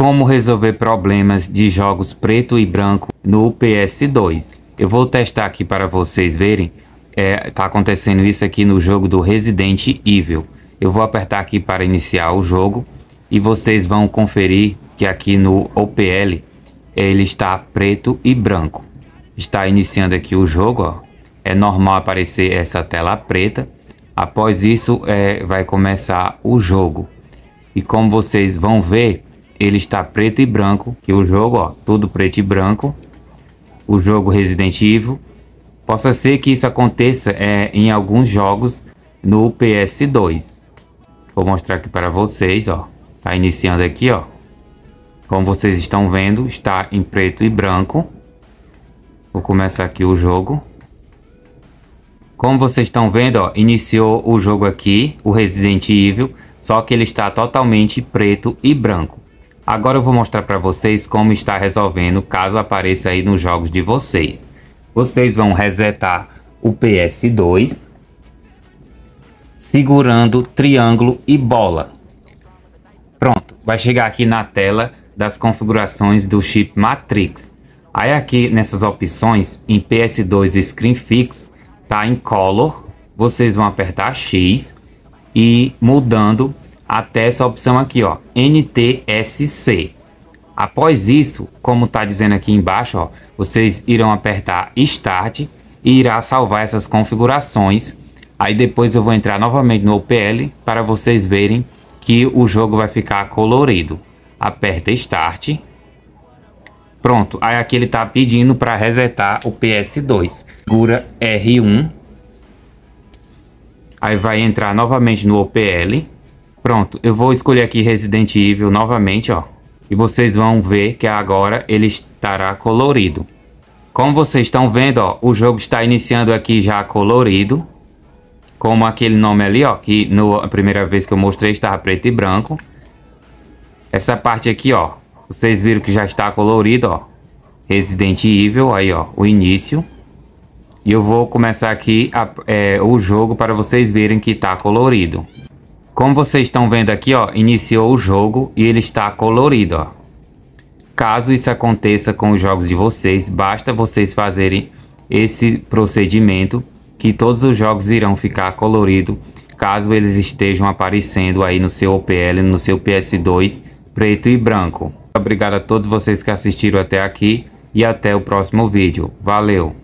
Como resolver problemas de jogos preto e branco no PS2. Eu vou testar aqui para vocês verem. É, tá acontecendo isso aqui no jogo do Resident Evil. Eu vou apertar aqui para iniciar o jogo e vocês vão conferir que aqui no OPL ele está preto e branco. Está iniciando aqui o jogo, ó. É normal aparecer essa tela preta. Após isso, é, vai começar o jogo. E como vocês vão ver, ele está preto e branco, que o jogo, ó, tudo preto e branco, o jogo Resident Evil. Possa ser que isso aconteça é, em alguns jogos no PS2. Vou mostrar aqui para vocês, ó. Tá iniciando aqui, ó. Como vocês estão vendo, está em preto e branco. Vou começar aqui o jogo. Como vocês estão vendo, ó, iniciou o jogo aqui, o Resident Evil, só que ele está totalmente preto e branco. Agora eu vou mostrar para vocês como está resolvendo caso apareça aí nos jogos de vocês. Vocês vão resetar o PS2 segurando triângulo e bola. Pronto, vai chegar aqui na tela das configurações do chip Matrix. Aí aqui nessas opções, em PS2 Screen Fix, tá em Color, vocês vão apertar X e mudando até essa opção aqui, ó, NTSC. Após isso, como está dizendo aqui embaixo, ó, vocês irão apertar Start e irá salvar essas configurações. Aí depois eu vou entrar novamente no OPL para vocês verem que o jogo vai ficar colorido. Aperta Start. Pronto, aí aqui ele está pedindo para resetar o PS2. Segura R1. Aí vai entrar novamente no OPL. Pronto, eu vou escolher aqui Resident Evil novamente, ó. E vocês vão ver que agora ele estará colorido. Como vocês estão vendo, ó, o jogo está iniciando aqui já colorido. Como aquele nome ali, ó, que na primeira vez que eu mostrei estava preto e branco. Essa parte aqui, ó, vocês viram que já está colorido, ó. Resident Evil, aí, ó, o início. E eu vou começar aqui a, é, o jogo para vocês verem que está colorido. Como vocês estão vendo aqui, ó, iniciou o jogo e ele está colorido, ó. Caso isso aconteça com os jogos de vocês, basta vocês fazerem esse procedimento que todos os jogos irão ficar colorido caso eles estejam aparecendo aí no seu OPL, no seu PS2, preto e branco. Obrigado a todos vocês que assistiram até aqui e até o próximo vídeo. Valeu!